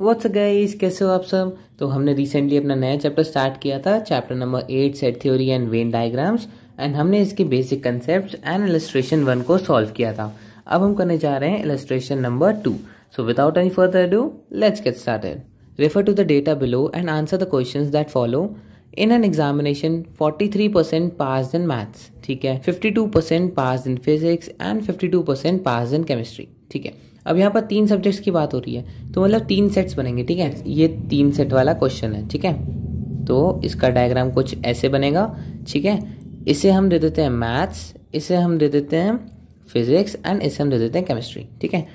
what's guys कैसे हो आप सब तो हमने रिसेंटली अपना नया चैप्टर स्टार्ट किया था chapter number eight set theory and Venn diagrams and हमने इसके basic concept and illustration one को सॉल्व किया था अब हम करने जा रहे हैं illustration number two so without any further do let's get started refer to the data below and answer the question that follow in an examination 43% percent pass in maths ठीक है 52% percent pass in physics and 52% percent pass in chemistry ठीक है अब यहाँ पर तीन subjects की बात हो रही है तो मतलब तीन सेट्स बनेंगे ठीक है ये तीन सेट वाला क्वेश्चन है ठीक है तो इसका डायग्राम कुछ ऐसे बनेगा ठीक है इसे हम दे देते हैं मैथ्स इसे हम दे देते हैं फिजिक्स एंड इसे हम दे देते हैं केमिस्ट्री ठीक है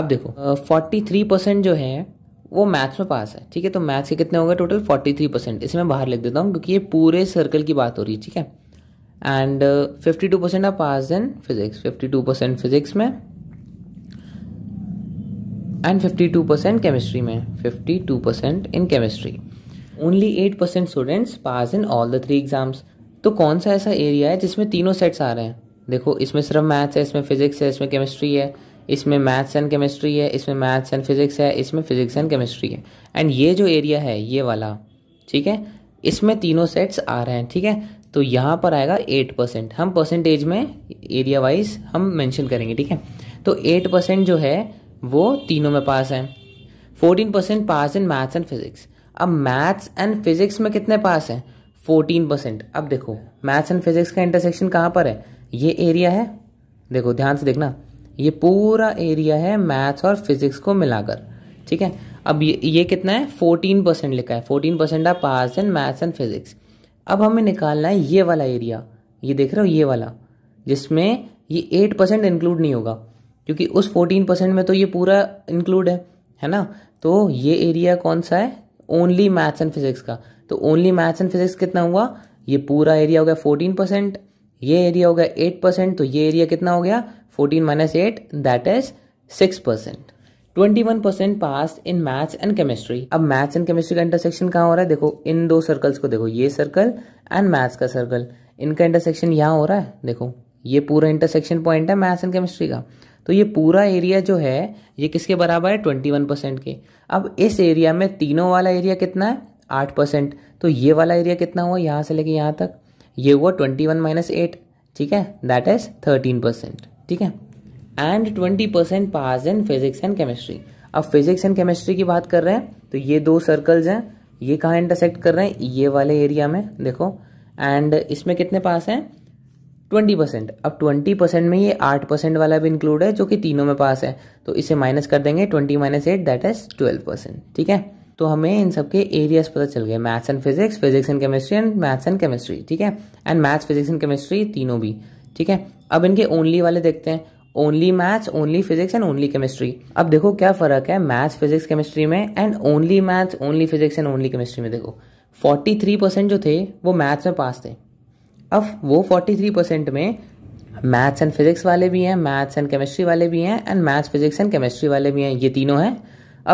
अब देखो फोर्टी थ्री परसेंट जो है वो मैथ्स में पास है ठीक है तो मैथ्स के कितने गए टोटल फोर्टी थ्री परसेंट इसे मैं बाहर लिख देता हूँ क्योंकि ये पूरे सर्कल की बात हो रही है ठीक है एंड फिफ्टी टू परसेंट आप pass in physics fifty two percent physics में एंड 52% केमिस्ट्री में 52% in chemistry only 8% students pass in all the three exams तो कौन सा ऐसा एरिया है जिसमें तीनों सेट्स आ रहे हैं देखो इसमें सिर्फ मैथ्स है इसमें फिजिक्स है इसमें केमिस्ट्री है इसमें मैथ्स एंड केमिस्ट्री है इसमें मैथ्स एंड फिजिक्स है इसमें फिजिक्स एंड केमिस्ट्री है एंड ये जो एरिया है ये वाला ठीक है इसमें तीनों सेट्स आ रहे हैं ठीक है तो यहाँ पर आएगा एट परसेंट हम परसेंटेज में एरिया वाइज हम मेंशन करेंगे ठीक है तो एट परसेंट जो है वो तीनों में पास हैं fourteen percent pass in maths and physics अब मैथ्स एंड फिजिक्स में कितने पास हैं फोर्टीन परसेंट अब देखो मैथ्स एंड फिजिक्स का इंटरसेक्शन कहाँ पर है ये एरिया है देखो ध्यान से देखना ये पूरा एरिया है मैथ्स और फिजिक्स को मिलाकर ठीक है अब ये ये कितना है फोर्टीन परसेंट लिखा है फोर्टीन परसेंट आप pass in maths and physics अब हमें निकालना है ये वाला एरिया ये देख रहे हो ये वाला जिसमें ये एट परसेंट इंक्लूड नहीं होगा क्योंकि उस फोर्टीन परसेंट में तो ये पूरा इंक्लूड है है ना तो ये एरिया कौन सा है ओनली मैथ्स एंड फिजिक्स का तो ओनली मैथ्स एंड फिजिक्स कितना हुआ ये पूरा एरिया हो गया फोर्टीन परसेंट ये एरिया हो गया एट परसेंट तो ये एरिया कितना हो गया fourteen minus eight that is six percent twenty one percent pass in maths and chemistry अब मैथ्स एंड केमिस्ट्री का इंटरसेक्शन कहाँ हो रहा है देखो इन दो सर्कल्स को देखो ये सर्कल एंड मैथ्स का सर्कल इनका इंटरसेक्शन यहाँ हो रहा है देखो ये पूरा इंटरसेक्शन पॉइंट है मैथ्स एंड केमिस्ट्री का तो ये पूरा एरिया जो है ये किसके बराबर है ट्वेंटी वन परसेंट के अब इस एरिया में तीनों वाला एरिया कितना है आठ परसेंट तो ये वाला एरिया कितना हुआ यहाँ से लेके यहाँ तक ये हुआ ट्वेंटी वन माइनस एट ठीक है दैट इज थर्टीन परसेंट ठीक है and twenty percent pass in physics and chemistry अब फिजिक्स एंड केमिस्ट्री की बात कर रहे हैं तो ये दो सर्कल्स हैं ये कहाँ इंटरसेक्ट कर रहे हैं ये वाले एरिया में देखो एंड इसमें कितने पास हैं ट्वेंटी परसेंट अब ट्वेंटी परसेंट में ये आठ परसेंट वाला भी इंक्लूड है जो कि तीनों में पास है तो इसे माइनस कर देंगे twenty minus eight that is twelve percent ठीक है तो हमें इन सबके एरियाज पता चल गए maths and physics physics and chemistry and maths and chemistry ठीक है and maths physics and chemistry तीनों भी ठीक है अब इनके ओनली वाले देखते हैं only maths only physics and only chemistry अब देखो क्या फर्क है मैथ्स फिजिक्स केमिस्ट्री में and only maths only physics and only chemistry में देखो फोर्टी थ्री परसेंट जो थे वो मैथ्स में पास थे अब वो 43 परसेंट में मैथ्स एंड फिजिक्स वाले भी हैं मैथ्स एंड केमिस्ट्री वाले भी हैं and maths physics and chemistry वाले भी हैं ये तीनों हैं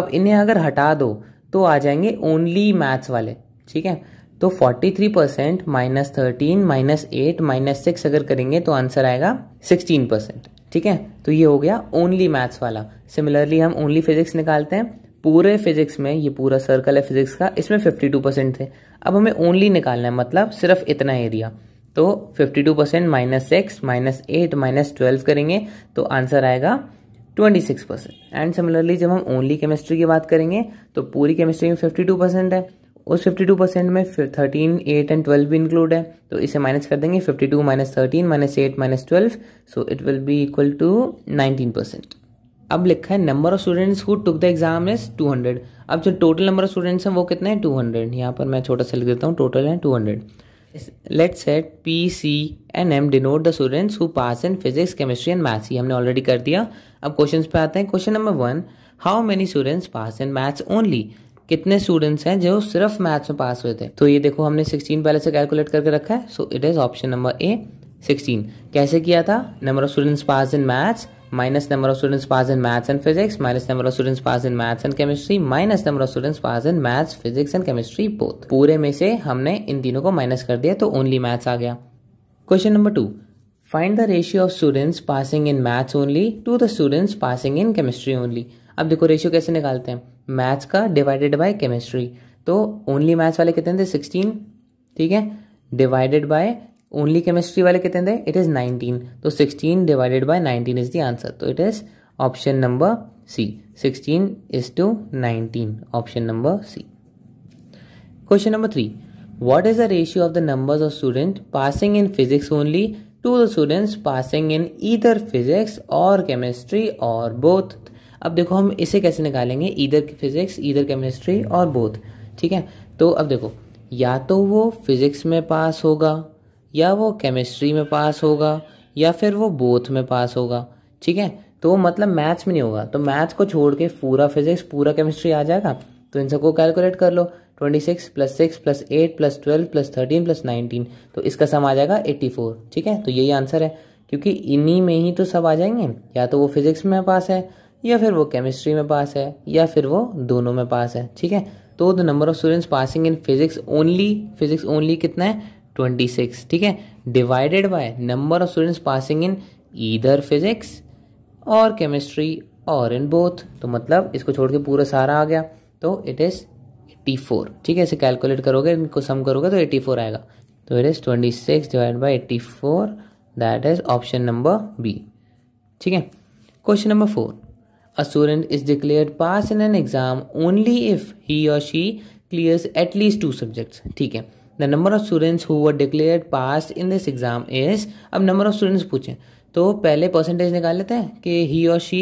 अब इन्हें अगर हटा दो तो आ जाएंगे ओनली मैथ्स वाले ठीक है तो 43 percent minus thirteen minus eight minus six अगर करेंगे तो आंसर आएगा 16 परसेंट ठीक है तो ये हो गया ओनली मैथ्स वाला सिमिलरली हम ओनली फिजिक्स निकालते हैं पूरे फिजिक्स में ये पूरा सर्कल है फिजिक्स का इसमें 52 परसेंट थे अब हमें ओनली निकालना है मतलब सिर्फ इतना एरिया तो 52 percent minus six minus eight minus twelve करेंगे तो आंसर आएगा 26 परसेंट एंड सिमिलरली जब हम ओनली केमिस्ट्री की बात करेंगे तो पूरी केमिस्ट्री में 52 परसेंट है उस 52 परसेंट में फिर थर्टीन एट एंड ट्वेल्व भी इंक्लूड है तो इसे माइनस कर देंगे 52 two minus thirteen minus eight minus twelve so it will be equal to 19 percent अब लिखा है number of students who took the exam is 200 अब जो टोटल नंबर ऑफ स्टूडेंट्स हैं वो कितने है 200 यहाँ पर मैं छोटा सा लिख देता हूँ टोटल है 200 let set P C and M denote the students who pass in physics chemistry and maths ये हमने ऑलरेडी कर दिया अब क्वेश्चंस पे आते हैं question number one how many students pass in maths only कितने स्टूडेंट्स हैं जो सिर्फ मैथ्स में पास हुए थे तो ये देखो हमने 16 पहले से कैलकुलेट करके रखा है so it is option number A 16 कैसे किया था number of students pass in maths minus number of students pass in maths and physics minus number of students pass in maths and chemistry minus number of students pass in maths physics and chemistry both पूरे में से हमने इन तीनों को minus कर दिया तो only maths आ गया question number two find the ratio of students passing in maths only to the students passing in chemistry only अब देखो रेशियो कैसे निकालते हैं मैथ्स का डिवाइडेड बाय केमिस्ट्री तो ओनली मैथ्स वाले कितने थे सिक्सटीन ठीक है डिवाइडेड बाय ओनली केमिस्ट्री वाले कितने थे इट इज़ नाइनटीन तो sixteen divided by nineteen is the answer तो it is option number C sixteen is to nineteen option number C question number three what is the ratio of the number of student passing in physics only to the students passing in either physics और chemistry और both अब देखो हम इसे कैसे निकालेंगे either physics either chemistry और both ठीक है तो अब देखो या तो वो फिजिक्स में पास होगा या वो केमिस्ट्री में पास होगा या फिर वो बोथ में पास होगा ठीक है तो वो मतलब मैथ्स में नहीं होगा तो मैथ्स को छोड़ के पूरा फिजिक्स पूरा केमिस्ट्री आ जाएगा तो इन सबको कैलकुलेट कर लो twenty six plus six plus eight plus twelve plus thirteen plus nineteen तो इसका सम आ जाएगा एट्टी फोर ठीक है तो यही आंसर है क्योंकि इन्हीं में ही तो सब आ जाएंगे या तो वो फिजिक्स में पास है या फिर वो केमिस्ट्री में पास है या फिर वो दोनों में पास है ठीक है तो the number of students passing in physics only physics only कितना है ट्वेंटी सिक्स ठीक है divided by number of students passing in either physics और केमिस्ट्री और इन बोथ तो मतलब इसको छोड़ के पूरा सारा आ गया तो इट इज़ एट्टी फोर ठीक है इसे कैलकुलेट करोगे इनको सम करोगे तो एट्टी फोर आएगा तो it is twenty six divide by eighty four that is option number B ठीक है question number four a student is declare pass in an exam only if he और she clears at least two subjects ठीक है the number of students who were declared pass in this exam is अब number of students पूछें तो पहले percentage निकाल लेते हैं कि ही और शी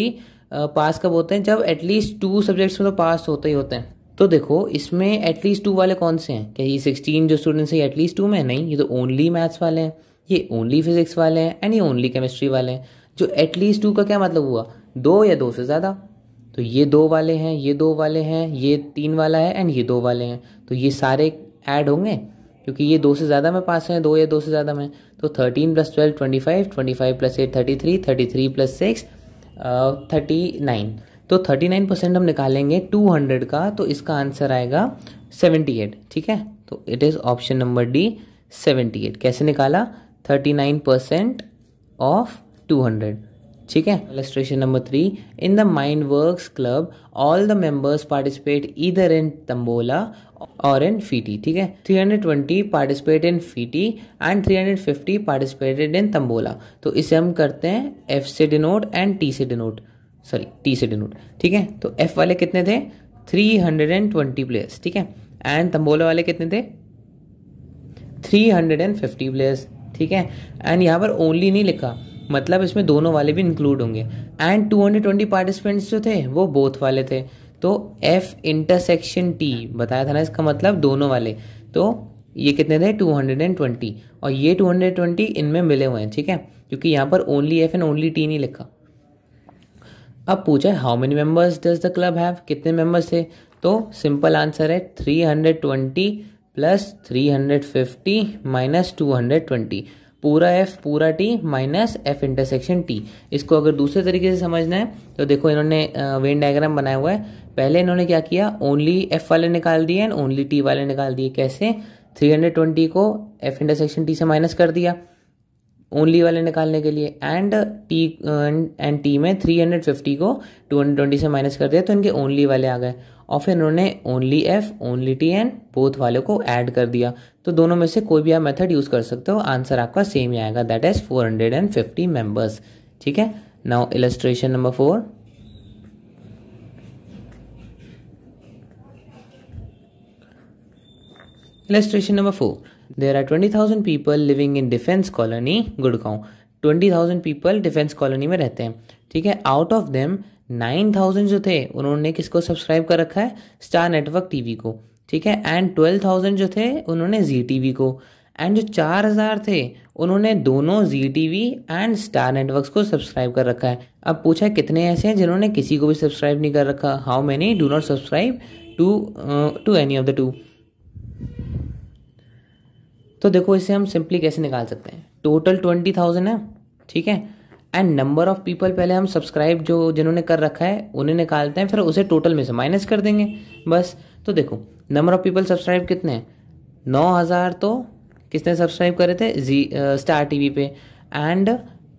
पास कब होते हैं जब एटलीस्ट टू सब्जेक्ट्स में तो पास होते ही होते हैं तो देखो इसमें एटलीस्ट टू वाले कौन से हैं क्या ये सिक्सटीन जो स्टूडेंट्स हैं एटलीस्ट टू में नहीं ये तो ओनली मैथ्स वाले हैं ये ओनली फिजिक्स वाले हैं एंड ये ओनली केमिस्ट्री वाले हैं जो एटलीस्ट टू का क्या मतलब हुआ दो या दो से ज़्यादा तो ये दो वाले हैं ये दो वाले हैं ये तीन वाला है एंड ये दो वाले हैं तो ये सारे ऐड होंगे क्योंकि ये दो से ज़्यादा में पास हैं दो या दो से ज़्यादा में तो thirteen plus twelve twenty five twenty five plus eight thirty three thirty three plus six thirty nine तो थर्टी नाइन परसेंट हम निकालेंगे टू हंड्रेड का तो इसका आंसर आएगा सेवेंटी एट ठीक है तो it is option number D seventy eight कैसे निकाला thirty nine percent of two hundred ठीक है illustration number three in the mind works club all the members participate either in tambola और इन फीटी ठीक है 320 participate in fete and 350 participated in tambola तो इसे हम करते हैं एफ से डिनोट एंड टी से डिनोट सॉरी टी से डिनोट ठीक है तो एफ वाले कितने थे 320 प्लेयर्स ठीक है एंड तंबोला वाले कितने थे 350 प्लेयर्स ठीक है एंड यहाँ पर ओनली नहीं लिखा मतलब इसमें दोनों वाले भी इंक्लूड होंगे एंड 220 पार्टिसिपेंट्स जो थे वो बोथ वाले थे तो F इंटरसेक्शन T बताया था ना इसका मतलब दोनों वाले तो ये कितने थे 220 और ये 220 इनमें मिले हुए हैं ठीक है क्योंकि यहाँ पर only F and only T नहीं लिखा अब पूछा how many members does the club have कितने मेंबर्स थे तो सिंपल आंसर है 320 प्लस थ्री माइनस टू पूरा एफ पूरा T minus F intersection T इसको अगर दूसरे तरीके से समझना है तो देखो इन्होंने वेन डायग्राम बनाया हुआ है पहले इन्होंने क्या किया ओनली एफ वाले निकाल दिए एंड ओनली टी वाले निकाल दिए कैसे 320 को एफ इंटरसेक्शन टी से माइनस कर दिया ओनली वाले निकालने के लिए एंड टी एंड टी में 350 को 220 से माइनस कर दिया तो इनके ओनली वाले आ गए और फिर उन्होंने only F only T and both वाले को ऐड कर दिया तो दोनों में से कोई भी आप मेथड यूज़ कर सकते हो आंसर आपका सेम ही आएगा that is four hundred and fifty members ठीक है now illustration number four number four there are twenty thousand people living in Defence Colony Gurgaon thousand people Defence Colony में रहते हैं ठीक है आउट ऑफ देम थाउजेंड जो थे उन्होंने किसको सब्सक्राइब कर रखा है स्टार नेटवर्क टीवी को ठीक है एंड ट्वेल्व थाउजेंड जो थे उन्होंने जी टी वी को एंड जो चार हज़ार थे उन्होंने दोनों G T V and star networks को सब्सक्राइब कर रखा है अब पूछा कितने ऐसे हैं जिन्होंने किसी को भी सब्सक्राइब नहीं कर रखा how many do not subscribe to to any of the two तो देखो इसे हम सिंपली कैसे निकाल सकते हैं टोटल ट्वेंटी थाउजेंड है ठीक है एंड नंबर ऑफ पीपल पहले हम सब्सक्राइब जो जिन्होंने कर रखा है उन्हें निकालते हैं फिर उसे टोटल में से माइनस कर देंगे बस तो देखो नंबर ऑफ पीपल सब्सक्राइब कितने नौ हज़ार तो किसने सब्सक्राइब करे थे जी स्टार टीवी पे एंड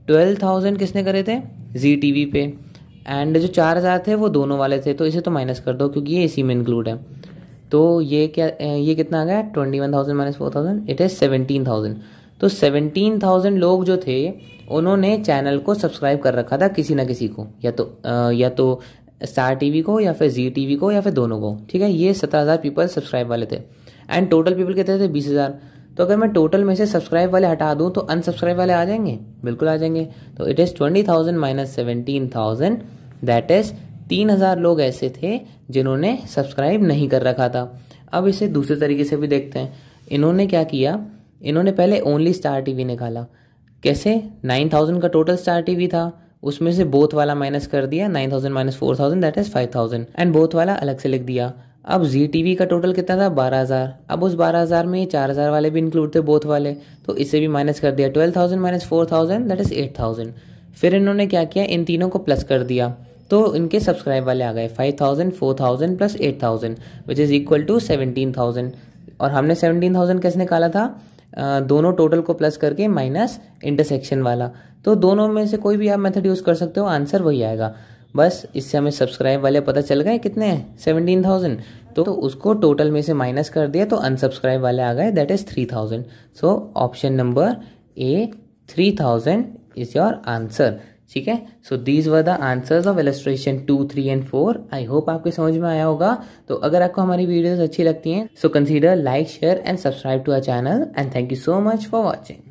ट्वेल्व थाउजेंड किसने करे थे जी टीवी पे एंड जो चार हज़ार थे वो दोनों वाले थे तो इसे तो माइनस कर दो क्योंकि ये इसी में इंक्लूड है तो ये क्या uh, ये कितना आ गया twenty one thousand minus four thousand it is seventeen thousand तो सेवनटीन थाउजेंड लोग जो थे उन्होंने चैनल को सब्सक्राइब कर रखा था किसी ना किसी को या तो आ, uh, या तो स्टार टीवी को या फिर जी टीवी को या फिर दोनों को ठीक है ये सत्रह हज़ार पीपल सब्सक्राइब वाले थे एंड टोटल पीपल कितने थे बीस हज़ार तो अगर मैं टोटल में से सब्सक्राइब वाले हटा दूँ तो अनसब्सक्राइब वाले आ जाएंगे बिल्कुल आ जाएंगे तो it is twenty thousand minus seventeen thousand that is तीन हज़ार लोग ऐसे थे जिन्होंने सब्सक्राइब नहीं कर रखा था अब इसे दूसरे तरीके से भी देखते हैं इन्होंने क्या किया इन्होंने पहले ओनली स्टार टीवी निकाला कैसे नाइन थाउजेंड का टोटल स्टार टीवी था उसमें से बोथ वाला माइनस कर दिया nine thousand minus four thousand that is five thousand and both वाला अलग से लिख दिया अब जी टी वी का टोटल कितना था बारह हज़ार अब उस बारह हज़ार में चार हज़ार वाले भी इंक्लूड थे बोथ वाले तो इसे भी माइनस कर दिया twelve thousand minus four thousand that is eight thousand फिर इन्होंने क्या किया इन तीनों को प्लस कर दिया तो इनके सब्सक्राइब वाले आ गए five thousand four thousand plus eight thousand which is equal to seventeen thousand और हमने सेवनटीन थाउजेंड कैसे निकाला था दोनों टोटल को प्लस करके माइनस इंटरसेक्शन वाला तो दोनों में से कोई भी आप मेथड यूज़ कर सकते हो आंसर वही आएगा बस इससे हमें सब्सक्राइब वाले पता चल गए कितने हैं सेवनटीन थाउजेंड तो उसको टोटल में से माइनस कर दिया तो अनसब्सक्राइब वाले आ गए that is three thousand so option number A three thousand is your answer ठीक है so these were the answers of illustration two three and four I hope आपके समझ में आया होगा तो अगर आपको हमारी वीडियोज अच्छी लगती हैं so consider like share and subscribe to our channel and thank you so much for watching